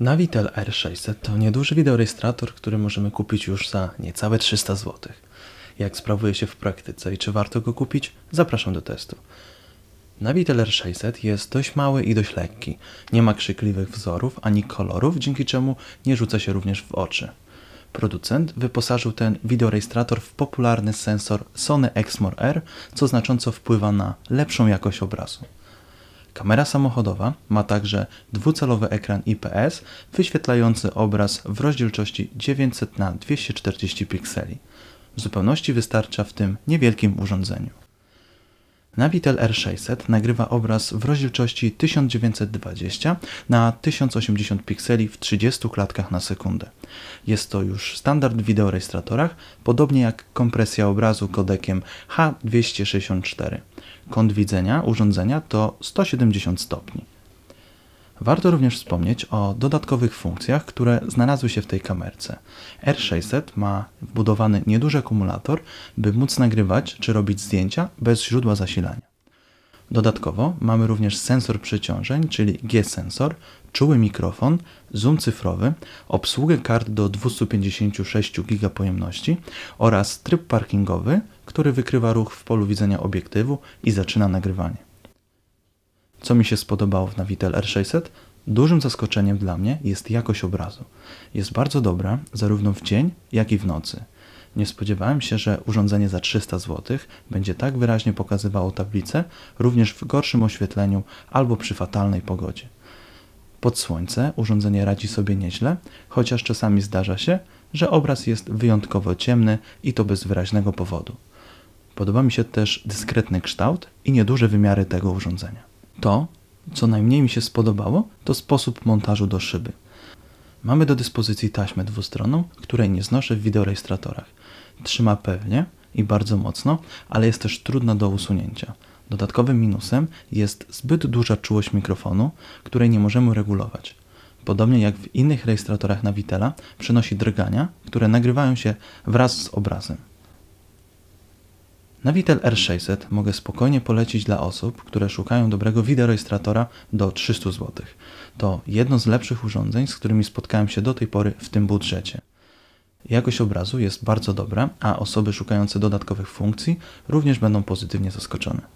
Navitel R600 to nieduży wideorejestrator, który możemy kupić już za niecałe 300 zł. Jak sprawuje się w praktyce i czy warto go kupić? Zapraszam do testu. Navitel R600 jest dość mały i dość lekki. Nie ma krzykliwych wzorów ani kolorów, dzięki czemu nie rzuca się również w oczy. Producent wyposażył ten wideorejestrator w popularny sensor Sony Exmor R, co znacząco wpływa na lepszą jakość obrazu. Kamera samochodowa ma także dwucalowy ekran IPS wyświetlający obraz w rozdzielczości 900 na 240 pikseli. W zupełności wystarcza w tym niewielkim urządzeniu. Navitel R600 nagrywa obraz w rozdzielczości 1920 na 1080 pikseli w 30 klatkach na sekundę. Jest to już standard w wideorejestratorach, podobnie jak kompresja obrazu kodekiem H264. Kąt widzenia urządzenia to 170 stopni. Warto również wspomnieć o dodatkowych funkcjach, które znalazły się w tej kamerce. R600 ma wbudowany nieduży akumulator, by móc nagrywać czy robić zdjęcia bez źródła zasilania. Dodatkowo mamy również sensor przeciążeń, czyli G-sensor, czuły mikrofon, zoom cyfrowy, obsługę kart do 256 GB pojemności oraz tryb parkingowy, który wykrywa ruch w polu widzenia obiektywu i zaczyna nagrywanie. Co mi się spodobało w Navitel R600? Dużym zaskoczeniem dla mnie jest jakość obrazu. Jest bardzo dobra zarówno w dzień, jak i w nocy. Nie spodziewałem się, że urządzenie za 300 zł będzie tak wyraźnie pokazywało tablicę, również w gorszym oświetleniu albo przy fatalnej pogodzie. Pod słońce urządzenie radzi sobie nieźle, chociaż czasami zdarza się, że obraz jest wyjątkowo ciemny i to bez wyraźnego powodu. Podoba mi się też dyskretny kształt i nieduże wymiary tego urządzenia. To, co najmniej mi się spodobało, to sposób montażu do szyby. Mamy do dyspozycji taśmę dwustronną, której nie znoszę w wideorejestratorach. Trzyma pewnie i bardzo mocno, ale jest też trudna do usunięcia. Dodatkowym minusem jest zbyt duża czułość mikrofonu, której nie możemy regulować. Podobnie jak w innych rejestratorach Vitela, przynosi drgania, które nagrywają się wraz z obrazem. Navitel R600 mogę spokojnie polecić dla osób, które szukają dobrego wideorejestratora do 300 zł. To jedno z lepszych urządzeń, z którymi spotkałem się do tej pory w tym budżecie. Jakość obrazu jest bardzo dobra, a osoby szukające dodatkowych funkcji również będą pozytywnie zaskoczone.